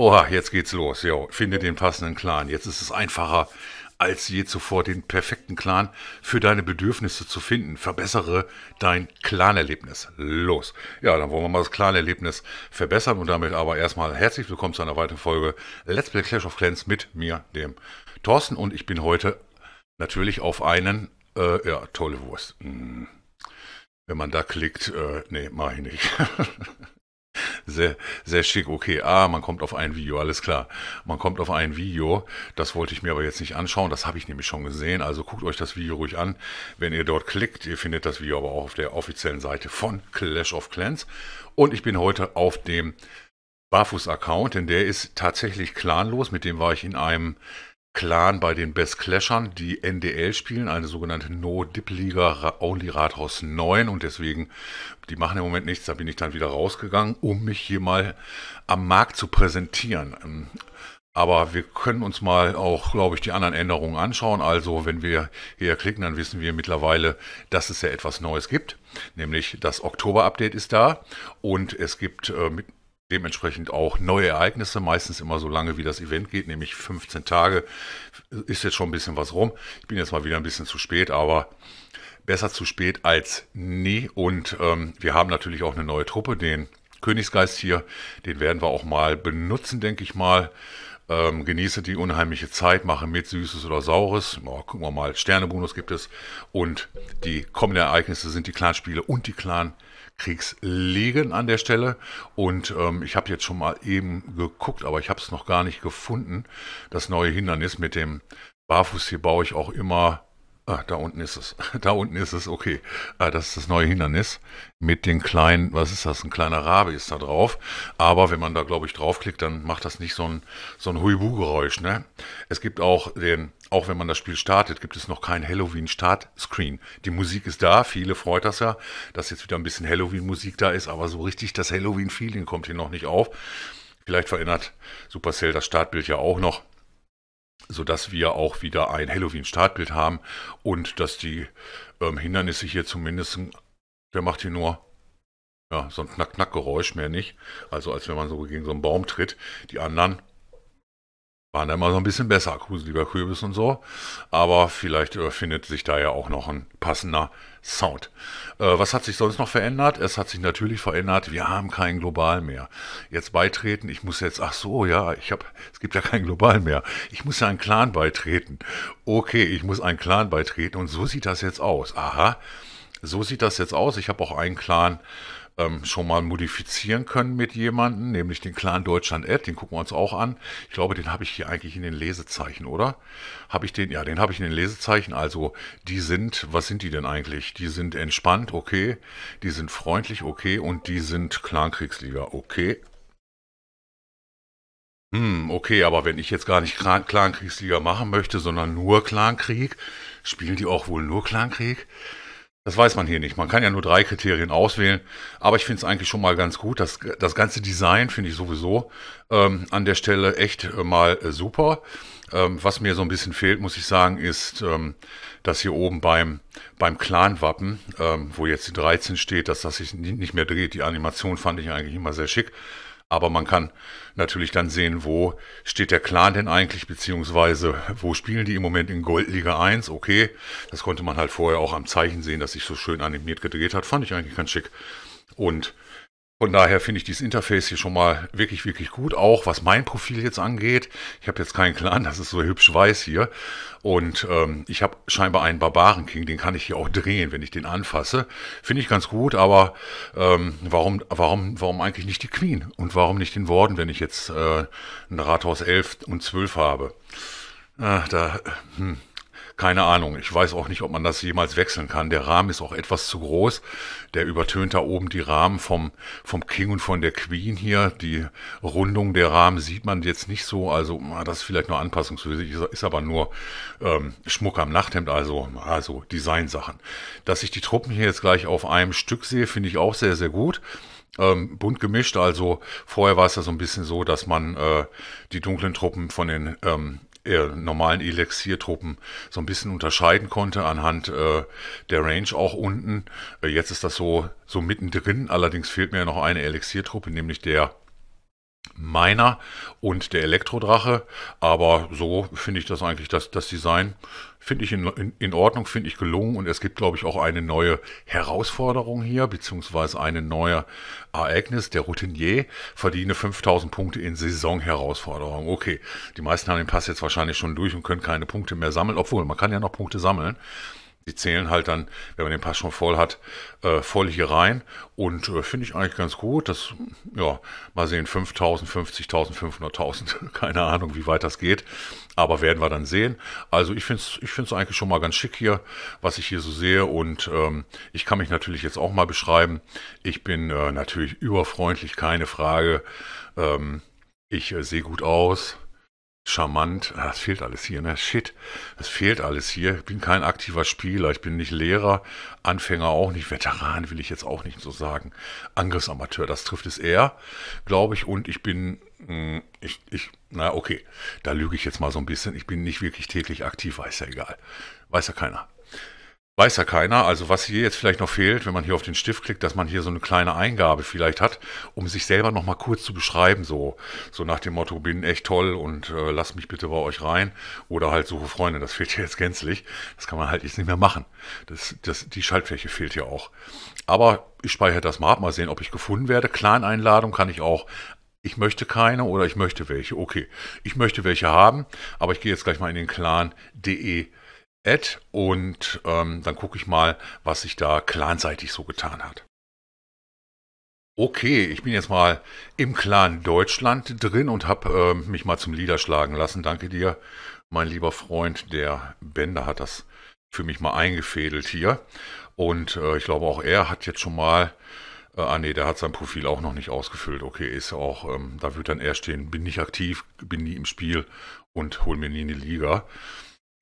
Oha, jetzt geht's los. Jo, finde den passenden Clan. Jetzt ist es einfacher als je zuvor, den perfekten Clan für deine Bedürfnisse zu finden. Verbessere dein Clan-Erlebnis. Los. Ja, dann wollen wir mal das Clan-Erlebnis verbessern und damit aber erstmal herzlich willkommen zu einer weiteren Folge Let's Play Clash of Clans mit mir, dem Thorsten. Und ich bin heute natürlich auf einen, äh, ja, tolle Wurst. Hm. Wenn man da klickt, äh, nee, mach ich nicht. sehr, sehr schick. Okay, ah, man kommt auf ein Video, alles klar. Man kommt auf ein Video. Das wollte ich mir aber jetzt nicht anschauen. Das habe ich nämlich schon gesehen. Also guckt euch das Video ruhig an. Wenn ihr dort klickt, ihr findet das Video aber auch auf der offiziellen Seite von Clash of Clans. Und ich bin heute auf dem Barfuß-Account, denn der ist tatsächlich clanlos. Mit dem war ich in einem Clan bei den Best-Clashern, die NDL spielen, eine sogenannte No-Dip-Liga Only Rathaus 9 und deswegen, die machen im Moment nichts, da bin ich dann wieder rausgegangen, um mich hier mal am Markt zu präsentieren. Ähm, aber wir können uns mal auch, glaube ich, die anderen Änderungen anschauen. Also, wenn wir hier klicken, dann wissen wir mittlerweile, dass es ja etwas Neues gibt. Nämlich das Oktober-Update ist da und es gibt äh, mit Dementsprechend auch neue Ereignisse, meistens immer so lange, wie das Event geht, nämlich 15 Tage. Ist jetzt schon ein bisschen was rum. Ich bin jetzt mal wieder ein bisschen zu spät, aber besser zu spät als nie. Und ähm, wir haben natürlich auch eine neue Truppe, den Königsgeist hier. Den werden wir auch mal benutzen, denke ich mal. Ähm, genieße die unheimliche Zeit, mache mit Süßes oder Saures. Oh, gucken wir mal, Sternebonus gibt es. Und die kommenden Ereignisse sind die Clanspiele und die Clan. Kriegsliegen an der Stelle. Und ähm, ich habe jetzt schon mal eben geguckt, aber ich habe es noch gar nicht gefunden. Das neue Hindernis mit dem Barfuß hier baue ich auch immer Ah, da unten ist es. Da unten ist es, okay. Ah, das ist das neue Hindernis mit den kleinen, was ist das, ein kleiner Rabe ist da drauf. Aber wenn man da, glaube ich, draufklickt, dann macht das nicht so ein, so ein Huibu-Geräusch. Ne? Es gibt auch den, auch wenn man das Spiel startet, gibt es noch kein Halloween-Start-Screen. Die Musik ist da, viele freut das ja, dass jetzt wieder ein bisschen Halloween-Musik da ist, aber so richtig das Halloween-Feeling kommt hier noch nicht auf. Vielleicht verändert Supercell das Startbild ja auch noch sodass wir auch wieder ein Halloween-Startbild haben und dass die ähm, Hindernisse hier zumindest, der macht hier nur ja, so ein Knack-Knack-Geräusch, mehr nicht. Also als wenn man so gegen so einen Baum tritt. Die anderen waren da immer so ein bisschen besser, gruseliger Kürbis und so. Aber vielleicht äh, findet sich da ja auch noch ein passender Sound. Äh, was hat sich sonst noch verändert? Es hat sich natürlich verändert, wir haben keinen Global mehr. Jetzt beitreten, ich muss jetzt, ach so, ja, ich habe, es gibt ja keinen Global mehr. Ich muss ja einen Clan beitreten. Okay, ich muss einen Clan beitreten und so sieht das jetzt aus. Aha, so sieht das jetzt aus. Ich habe auch einen Clan ähm, schon mal modifizieren können mit jemandem, nämlich den Clan Deutschland Ad, den gucken wir uns auch an. Ich glaube, den habe ich hier eigentlich in den Lesezeichen, oder? Habe ich den? Ja, den habe ich in den Lesezeichen. Also die sind, was sind die denn eigentlich? Die sind entspannt, okay. Die sind freundlich, okay. Und die sind Clankriegsliga, okay. Hm, okay, aber wenn ich jetzt gar nicht Clankriegsliga machen möchte, sondern nur Clankrieg, spielen die auch wohl nur Clankrieg? Das weiß man hier nicht. Man kann ja nur drei Kriterien auswählen. Aber ich finde es eigentlich schon mal ganz gut. Das, das ganze Design finde ich sowieso ähm, an der Stelle echt äh, mal äh, super. Ähm, was mir so ein bisschen fehlt, muss ich sagen, ist, ähm, dass hier oben beim, beim Clan-Wappen, ähm, wo jetzt die 13 steht, dass das sich nicht mehr dreht. Die Animation fand ich eigentlich immer sehr schick. Aber man kann natürlich dann sehen, wo steht der Clan denn eigentlich, beziehungsweise wo spielen die im Moment in Goldliga 1. Okay, das konnte man halt vorher auch am Zeichen sehen, dass sich so schön animiert gedreht hat. Fand ich eigentlich ganz schick. Und von daher finde ich dieses Interface hier schon mal wirklich, wirklich gut, auch was mein Profil jetzt angeht. Ich habe jetzt keinen Clan, das ist so hübsch weiß hier. Und ähm, ich habe scheinbar einen Barbaren-King, den kann ich hier auch drehen, wenn ich den anfasse. Finde ich ganz gut, aber ähm, warum, warum, warum eigentlich nicht die Queen? Und warum nicht den Warden, wenn ich jetzt äh, ein Rathaus 11 und 12 habe? Ach, da, hm, keine Ahnung. Ich weiß auch nicht, ob man das jemals wechseln kann. Der Rahmen ist auch etwas zu groß. Der übertönt da oben die Rahmen vom, vom King und von der Queen hier. Die Rundung der Rahmen sieht man jetzt nicht so. Also, ah, das ist vielleicht nur anpassungswürdig, ist aber nur ähm, Schmuck am Nachthemd, also, also Designsachen. Dass ich die Truppen hier jetzt gleich auf einem Stück sehe, finde ich auch sehr, sehr gut. Ähm, bunt gemischt. Also vorher war es ja so ein bisschen so, dass man äh, die dunklen Truppen von den ähm, eher normalen Elixiertruppen so ein bisschen unterscheiden konnte anhand äh, der Range auch unten. Äh, jetzt ist das so, so mittendrin. Allerdings fehlt mir noch eine Elixiertruppe, nämlich der meiner und der Elektrodrache. Aber so finde ich das eigentlich, das, das Design finde ich in, in, in Ordnung, finde ich gelungen. Und es gibt, glaube ich, auch eine neue Herausforderung hier, beziehungsweise eine neue Ereignis. Der Routinier verdiene 5000 Punkte in Saisonherausforderung. Okay, die meisten haben den Pass jetzt wahrscheinlich schon durch und können keine Punkte mehr sammeln, obwohl man kann ja noch Punkte sammeln. Die zählen halt dann, wenn man den Pass schon voll hat, äh, voll hier rein. Und äh, finde ich eigentlich ganz gut. Das, ja, mal sehen, 5000, 50.000, 500.000. Keine Ahnung, wie weit das geht. Aber werden wir dann sehen. Also ich finde es ich find's eigentlich schon mal ganz schick hier, was ich hier so sehe. Und ähm, ich kann mich natürlich jetzt auch mal beschreiben. Ich bin äh, natürlich überfreundlich, keine Frage. Ähm, ich äh, sehe gut aus charmant. das ah, fehlt alles hier, ne? Shit, das fehlt alles hier. Ich bin kein aktiver Spieler, ich bin nicht Lehrer, Anfänger auch nicht, Veteran will ich jetzt auch nicht so sagen. Angriffsamateur, das trifft es eher, glaube ich. Und ich bin, mm, ich, ich, na okay, da lüge ich jetzt mal so ein bisschen. Ich bin nicht wirklich täglich aktiv, weiß ja egal. Weiß ja keiner. Weiß ja keiner. Also was hier jetzt vielleicht noch fehlt, wenn man hier auf den Stift klickt, dass man hier so eine kleine Eingabe vielleicht hat, um sich selber noch mal kurz zu beschreiben. So, so nach dem Motto, bin echt toll und äh, lasst mich bitte bei euch rein. Oder halt suche Freunde. Das fehlt hier jetzt gänzlich. Das kann man halt jetzt nicht mehr machen. Das, das, die Schaltfläche fehlt hier auch. Aber ich speichere das mal ab, mal sehen, ob ich gefunden werde. Kleineinladung kann ich auch ich möchte keine oder ich möchte welche. Okay, ich möchte welche haben, aber ich gehe jetzt gleich mal in den clan.de Add und ähm, dann gucke ich mal, was sich da clanseitig so getan hat. Okay, ich bin jetzt mal im Clan Deutschland drin und habe äh, mich mal zum Lieder schlagen lassen. Danke dir, mein lieber Freund. Der Bender hat das für mich mal eingefädelt hier. Und äh, ich glaube, auch er hat jetzt schon mal. Äh, ah, ne, der hat sein Profil auch noch nicht ausgefüllt. Okay, ist auch. Ähm, da wird dann er stehen: bin nicht aktiv, bin nie im Spiel und hol mir nie eine Liga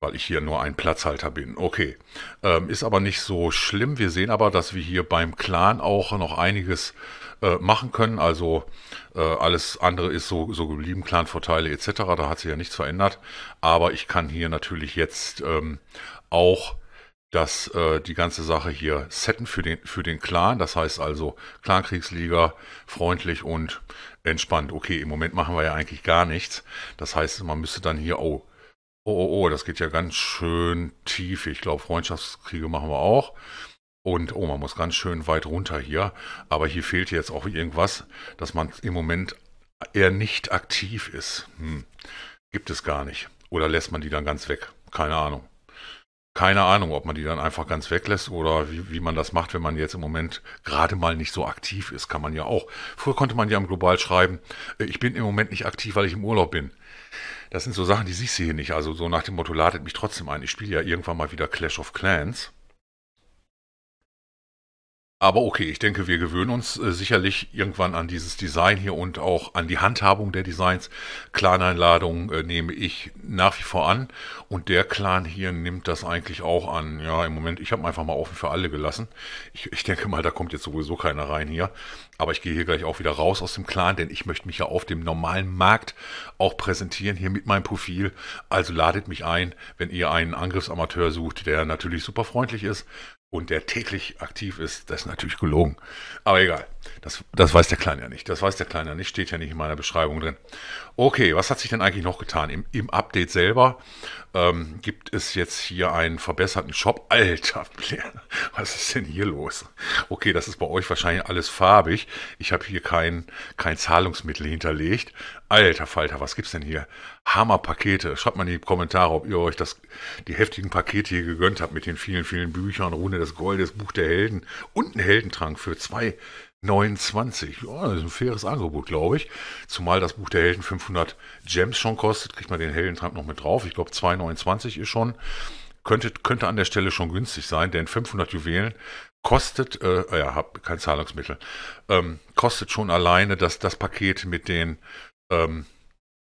weil ich hier nur ein Platzhalter bin. Okay, ähm, ist aber nicht so schlimm. Wir sehen aber, dass wir hier beim Clan auch noch einiges äh, machen können. Also äh, alles andere ist so, so geblieben, Clan-Vorteile etc. Da hat sich ja nichts verändert. Aber ich kann hier natürlich jetzt ähm, auch das, äh, die ganze Sache hier setten für den, für den Clan. Das heißt also Clan-Kriegsliga, freundlich und entspannt. Okay, im Moment machen wir ja eigentlich gar nichts. Das heißt, man müsste dann hier, oh, oh, oh, oh, das geht ja ganz schön tief. Ich glaube, Freundschaftskriege machen wir auch. Und oh, man muss ganz schön weit runter hier. Aber hier fehlt jetzt auch irgendwas, dass man im Moment eher nicht aktiv ist. Hm. Gibt es gar nicht. Oder lässt man die dann ganz weg? Keine Ahnung. Keine Ahnung, ob man die dann einfach ganz weglässt oder wie, wie man das macht, wenn man jetzt im Moment gerade mal nicht so aktiv ist, kann man ja auch. Früher konnte man ja im Global schreiben, äh, ich bin im Moment nicht aktiv, weil ich im Urlaub bin. Das sind so Sachen, die siehst du hier nicht. Also so nach dem Motto, ladet mich trotzdem ein. Ich spiele ja irgendwann mal wieder Clash of Clans. Aber okay, ich denke, wir gewöhnen uns äh, sicherlich irgendwann an dieses Design hier und auch an die Handhabung der Designs. Clan-Einladungen äh, nehme ich nach wie vor an und der Clan hier nimmt das eigentlich auch an. Ja, im Moment, ich habe einfach mal offen für alle gelassen. Ich, ich denke mal, da kommt jetzt sowieso keiner rein hier. Aber ich gehe hier gleich auch wieder raus aus dem Clan, denn ich möchte mich ja auf dem normalen Markt auch präsentieren hier mit meinem Profil. Also ladet mich ein, wenn ihr einen Angriffsamateur sucht, der natürlich super freundlich ist, und der täglich aktiv ist, das ist natürlich gelogen. Aber egal. Das, das weiß der Kleine ja nicht. Das weiß der Kleine ja nicht. Steht ja nicht in meiner Beschreibung drin. Okay, was hat sich denn eigentlich noch getan? Im, im Update selber ähm, gibt es jetzt hier einen verbesserten Shop. Alter, was ist denn hier los? Okay, das ist bei euch wahrscheinlich alles farbig. Ich habe hier kein, kein Zahlungsmittel hinterlegt. Alter Falter, was gibt's denn hier? Hammerpakete. Schreibt mal in die Kommentare, ob ihr euch das, die heftigen Pakete hier gegönnt habt mit den vielen, vielen Büchern. Rune des Goldes, Buch der Helden und einen Heldentrank für zwei 29. Ja, das ist ein faires Angebot, glaube ich. Zumal das Buch der Helden 500 Gems schon kostet, kriegt man den Heldentrank noch mit drauf. Ich glaube, 2,29 ist schon. Könnte, könnte an der Stelle schon günstig sein, denn 500 Juwelen kostet, äh, ja, hab kein Zahlungsmittel, ähm, kostet schon alleine das, das Paket mit den, ähm,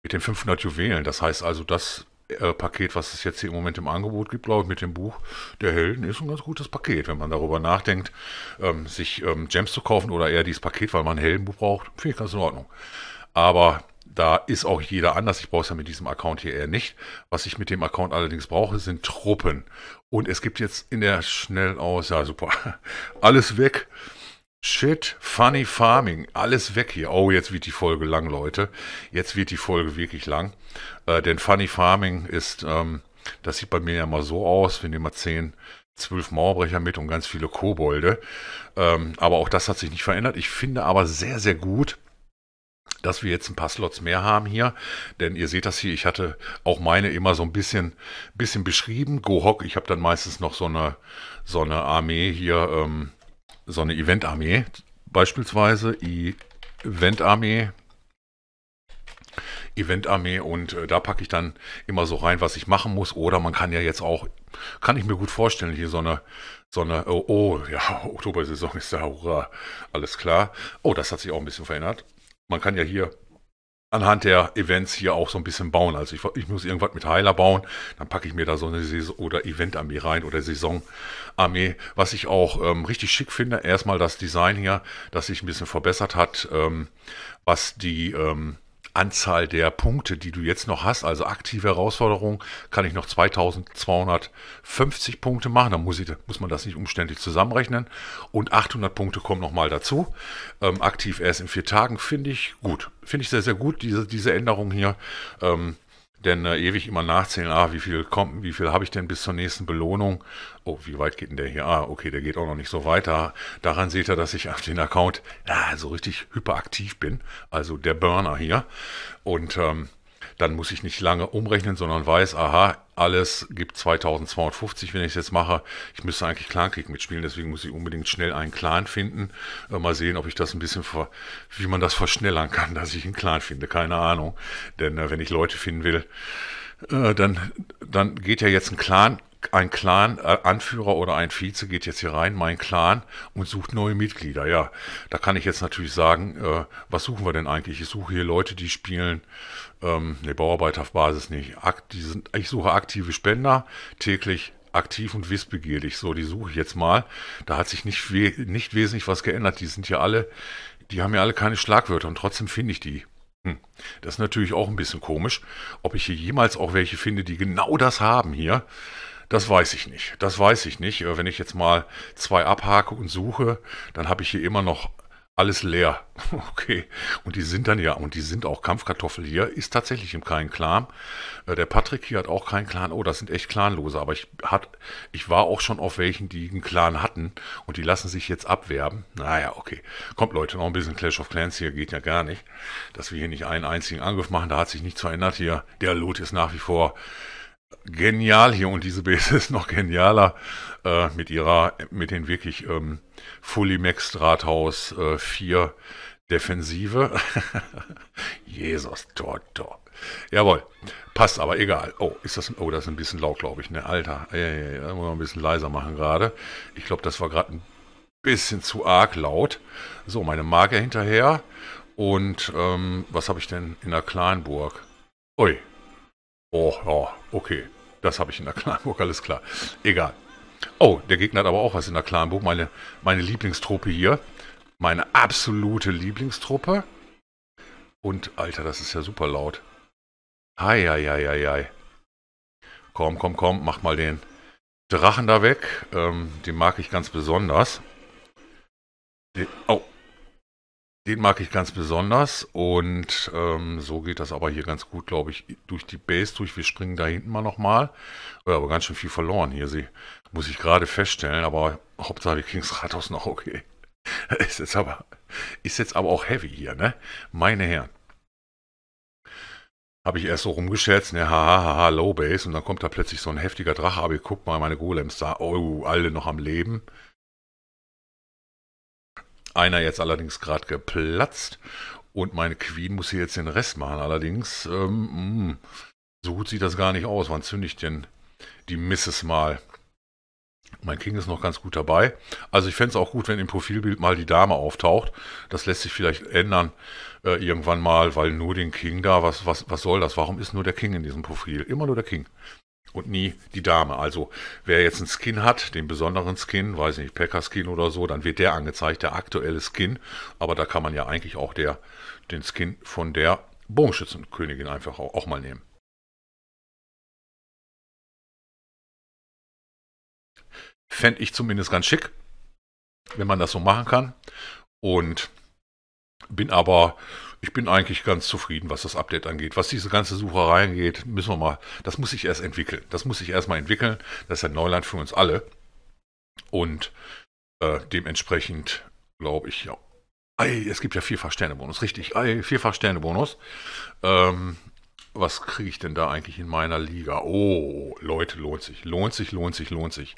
mit den 500 Juwelen. Das heißt also, das äh, Paket, was es jetzt hier im Moment im Angebot gibt, glaube ich, mit dem Buch der Helden, ist ein ganz gutes Paket. Wenn man darüber nachdenkt, ähm, sich ähm, Gems zu kaufen oder eher dieses Paket, weil man ein Heldenbuch braucht, finde ich ganz in Ordnung. Aber da ist auch jeder anders. Ich brauche es ja mit diesem Account hier eher nicht. Was ich mit dem Account allerdings brauche, sind Truppen. Und es gibt jetzt in der Schnellaus, ja super, alles weg. Shit, Funny Farming, alles weg hier. Oh, jetzt wird die Folge lang, Leute. Jetzt wird die Folge wirklich lang. Äh, denn Funny Farming ist, ähm, das sieht bei mir ja mal so aus, wir nehmen mal 10, 12 Mauerbrecher mit und ganz viele Kobolde. Ähm, aber auch das hat sich nicht verändert. Ich finde aber sehr, sehr gut, dass wir jetzt ein paar Slots mehr haben hier, denn ihr seht das hier, ich hatte auch meine immer so ein bisschen, bisschen beschrieben. Gohok, ich habe dann meistens noch so eine, so eine Armee hier, ähm, so eine Event-Armee, beispielsweise Event-Armee, Event-Armee und äh, da packe ich dann immer so rein, was ich machen muss. Oder man kann ja jetzt auch, kann ich mir gut vorstellen, hier so eine, so eine, oh, oh ja, Oktober-Saison ist da, hurra, alles klar. Oh, das hat sich auch ein bisschen verändert. Man kann ja hier anhand der Events hier auch so ein bisschen bauen. Also ich, ich muss irgendwas mit Heiler bauen, dann packe ich mir da so eine Saison oder Event-Armee rein oder Saison-Armee. Was ich auch ähm, richtig schick finde, erstmal das Design hier, das sich ein bisschen verbessert hat, ähm, was die ähm, Anzahl der Punkte, die du jetzt noch hast, also aktive Herausforderung, kann ich noch 2250 Punkte machen. Da muss, ich, muss man das nicht umständlich zusammenrechnen. Und 800 Punkte kommen nochmal dazu. Ähm, aktiv erst in vier Tagen finde ich gut. Finde ich sehr, sehr gut, diese, diese Änderung hier. Ähm, denn äh, ewig immer nachzählen, ah, wie viel kommt, wie viel habe ich denn bis zur nächsten Belohnung? Oh, wie weit geht denn der hier? Ah, okay, der geht auch noch nicht so weiter. Daran seht ihr, dass ich auf den Account ja, so richtig hyperaktiv bin. Also der Burner hier. Und ähm, dann muss ich nicht lange umrechnen, sondern weiß, aha, alles gibt 2250, wenn ich es jetzt mache. Ich müsste eigentlich Clan-Kick mitspielen, deswegen muss ich unbedingt schnell einen Clan finden. Äh, mal sehen, ob ich das ein bisschen, ver wie man das verschnellern kann, dass ich einen Clan finde. Keine Ahnung. Denn äh, wenn ich Leute finden will, äh, dann, dann geht ja jetzt ein Clan ein Clan-Anführer äh, oder ein Vize geht jetzt hier rein, mein Clan, und sucht neue Mitglieder. Ja, da kann ich jetzt natürlich sagen, äh, was suchen wir denn eigentlich? Ich suche hier Leute, die spielen, ähm, ne, Bauarbeit auf Basis nicht. Akt, die sind, ich suche aktive Spender, täglich aktiv und wissbegierig. So, die suche ich jetzt mal. Da hat sich nicht, we nicht wesentlich was geändert. Die sind ja alle, die haben ja alle keine Schlagwörter und trotzdem finde ich die. Hm. Das ist natürlich auch ein bisschen komisch, ob ich hier jemals auch welche finde, die genau das haben hier. Das weiß ich nicht. Das weiß ich nicht. Äh, wenn ich jetzt mal zwei abhake und suche, dann habe ich hier immer noch alles leer. Okay. Und die sind dann ja, und die sind auch Kampfkartoffel hier, ist tatsächlich im keinen Clan. Äh, der Patrick hier hat auch keinen Clan. Oh, das sind echt Clanlose. Aber ich, hat, ich war auch schon auf welchen, die einen Clan hatten und die lassen sich jetzt abwerben. Naja, okay. Kommt Leute, noch ein bisschen Clash of Clans hier geht ja gar nicht. Dass wir hier nicht einen einzigen Angriff machen, da hat sich nichts verändert hier. Der Lot ist nach wie vor genial hier und diese Base ist noch genialer äh, mit ihrer, mit den wirklich ähm, Fully Max Drahthaus äh, 4 Defensive. Jesus, Tor, Tor. Jawohl, passt aber egal. Oh, ist das, oh, das ist ein bisschen laut, glaube ich. Ne, Alter, ja, ja, ja, muss man ein bisschen leiser machen gerade. Ich glaube, das war gerade ein bisschen zu arg laut. So, meine Marke hinterher. Und ähm, was habe ich denn in der Kleinburg? Ui, Oh, oh okay. Das habe ich in der Kleinburg, alles klar. Egal. Oh, der Gegner hat aber auch was in der Kleinburg. Meine, meine Lieblingstruppe hier. Meine absolute Lieblingstruppe. Und, Alter, das ist ja super laut. Hei, Komm, komm, komm, mach mal den Drachen da weg. Ähm, den mag ich ganz besonders. Den, oh, den mag ich ganz besonders und ähm, so geht das aber hier ganz gut, glaube ich, durch die Base durch. Wir springen da hinten mal nochmal. Oh, aber ganz schön viel verloren hier, sie, muss ich gerade feststellen, aber Hauptsache wir kriegen Rathaus noch okay. ist jetzt aber, ist jetzt aber auch heavy hier, ne? Meine Herren. Habe ich erst so rumgescherzt, ne, hahaha, Low Base, und dann kommt da plötzlich so ein heftiger Drache, aber ihr guckt mal meine Golems da, oh, alle noch am Leben ist einer jetzt allerdings gerade geplatzt und meine Queen muss hier jetzt den Rest machen. Allerdings, ähm, mm, so gut sieht das gar nicht aus. Wann zünde ich denn die Misses mal? Mein King ist noch ganz gut dabei. Also ich fände es auch gut, wenn im Profilbild mal die Dame auftaucht. Das lässt sich vielleicht ändern äh, irgendwann mal, weil nur den King da, was, was, was soll das? Warum ist nur der King in diesem Profil? Immer nur der King und nie die Dame. Also wer jetzt einen Skin hat, den besonderen Skin, weiß nicht, Packer-Skin oder so, dann wird der angezeigt, der aktuelle Skin. Aber da kann man ja eigentlich auch der, den Skin von der Bogenschützenkönigin einfach auch, auch mal nehmen. Fände ich zumindest ganz schick, wenn man das so machen kann. Und bin aber, ich bin eigentlich ganz zufrieden, was das Update angeht. Was diese ganze Sucherei angeht, müssen wir mal, das muss ich erst entwickeln. Das muss ich erstmal entwickeln. Das ist ja Neuland für uns alle. Und äh, dementsprechend glaube ich, ja. Ei, es gibt ja Vierfach-Sterne-Bonus, richtig. Ei, Vierfach-Sterne-Bonus. Ähm, was kriege ich denn da eigentlich in meiner Liga? Oh, Leute, lohnt sich, lohnt sich, lohnt sich, lohnt sich.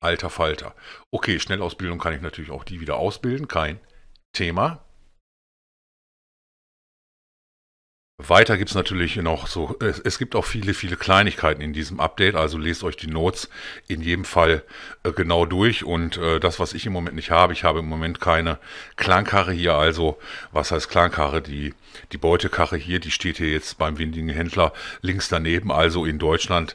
Alter Falter. Okay, Schnellausbildung kann ich natürlich auch die wieder ausbilden, kein Thema. Weiter gibt's natürlich noch so, es, es, gibt auch viele, viele Kleinigkeiten in diesem Update, also lest euch die Notes in jedem Fall äh, genau durch und äh, das, was ich im Moment nicht habe, ich habe im Moment keine Klangkarre hier, also was heißt Klangkarre? Die, die Beutekarre hier, die steht hier jetzt beim windigen Händler links daneben, also in Deutschland.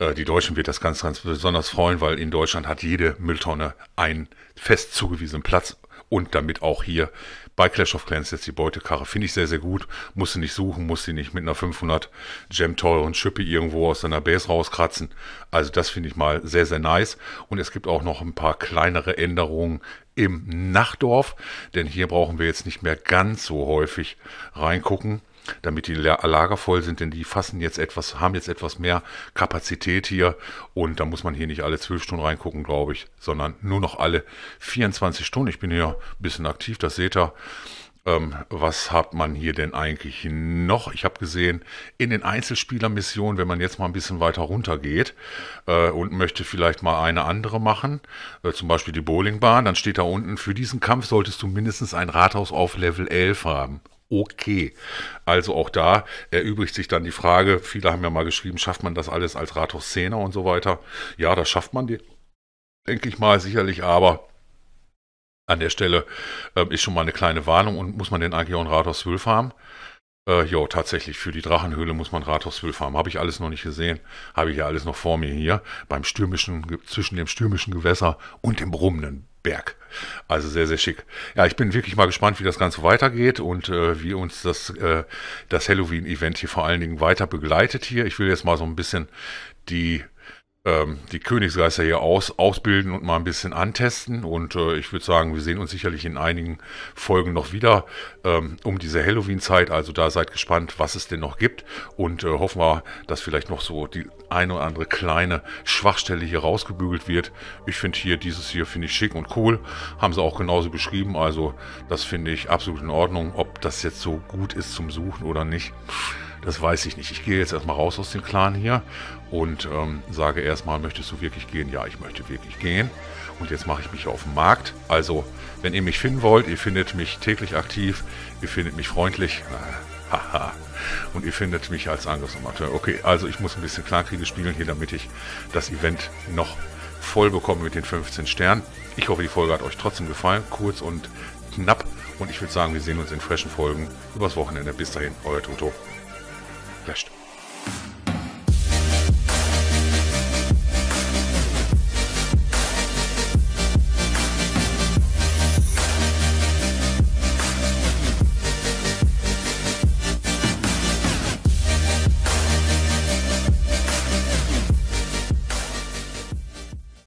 Äh, die Deutschen wird das ganz, ganz besonders freuen, weil in Deutschland hat jede Mülltonne einen fest zugewiesenen Platz und damit auch hier bei Clash of Clans jetzt die Beutekarre. Finde ich sehr, sehr gut. Musste nicht suchen, musste nicht mit einer 500 Gem teuren Schippe irgendwo aus seiner Base rauskratzen. Also das finde ich mal sehr, sehr nice. Und es gibt auch noch ein paar kleinere Änderungen im Nachtdorf, denn hier brauchen wir jetzt nicht mehr ganz so häufig reingucken damit die Lager voll sind, denn die fassen jetzt etwas, haben jetzt etwas mehr Kapazität hier und da muss man hier nicht alle zwölf Stunden reingucken, glaube ich, sondern nur noch alle 24 Stunden. Ich bin hier ein bisschen aktiv, das seht ihr. Ähm, was hat man hier denn eigentlich noch? Ich habe gesehen, in den Einzelspielermissionen, wenn man jetzt mal ein bisschen weiter runter geht äh, und möchte vielleicht mal eine andere machen, äh, zum Beispiel die Bowlingbahn, dann steht da unten, für diesen Kampf solltest du mindestens ein Rathaus auf Level 11 haben okay. Also auch da erübrigt sich dann die Frage, viele haben ja mal geschrieben, schafft man das alles als Rathaus Szene und so weiter? Ja, das schafft man, denke ich mal, sicherlich, aber an der Stelle äh, ist schon mal eine kleine Warnung und muss man den Agion Rathaus 12 haben? Äh, ja, tatsächlich, für die Drachenhöhle muss man Rathaus 12 haben. Habe ich alles noch nicht gesehen. Habe ich ja alles noch vor mir hier. Beim stürmischen, zwischen dem stürmischen Gewässer und dem brummenden Berg. Also sehr, sehr schick. Ja, ich bin wirklich mal gespannt, wie das Ganze weitergeht und äh, wie uns das, äh, das Halloween-Event hier vor allen Dingen weiter begleitet hier. Ich will jetzt mal so ein bisschen die ähm, die Königsgeister hier aus, ausbilden und mal ein bisschen antesten. Und äh, ich würde sagen, wir sehen uns sicherlich in einigen Folgen noch wieder ähm, um diese Halloween-Zeit. Also da seid gespannt, was es denn noch gibt. Und äh, hoffen wir, dass vielleicht noch so die eine oder andere kleine Schwachstelle hier rausgebügelt wird. Ich finde hier, dieses hier finde ich schick und cool. Haben sie auch genauso beschrieben. Also das finde ich absolut in Ordnung. Ob das jetzt so gut ist zum Suchen oder nicht, das weiß ich nicht. Ich gehe jetzt erstmal raus aus dem Clan hier und ähm, sage erstmal, möchtest du wirklich gehen? Ja, ich möchte wirklich gehen. Und jetzt mache ich mich auf den Markt. Also, wenn ihr mich finden wollt, ihr findet mich täglich aktiv, ihr findet mich freundlich. Äh, haha. und ihr findet mich als Angriffsamateur. Okay, also ich muss ein bisschen Klankriege spielen hier, damit ich das Event noch voll bekomme mit den 15 Sternen. Ich hoffe, die Folge hat euch trotzdem gefallen. Kurz und knapp. Und ich würde sagen, wir sehen uns in freshen Folgen übers Wochenende. Bis dahin, euer Toto. Löscht.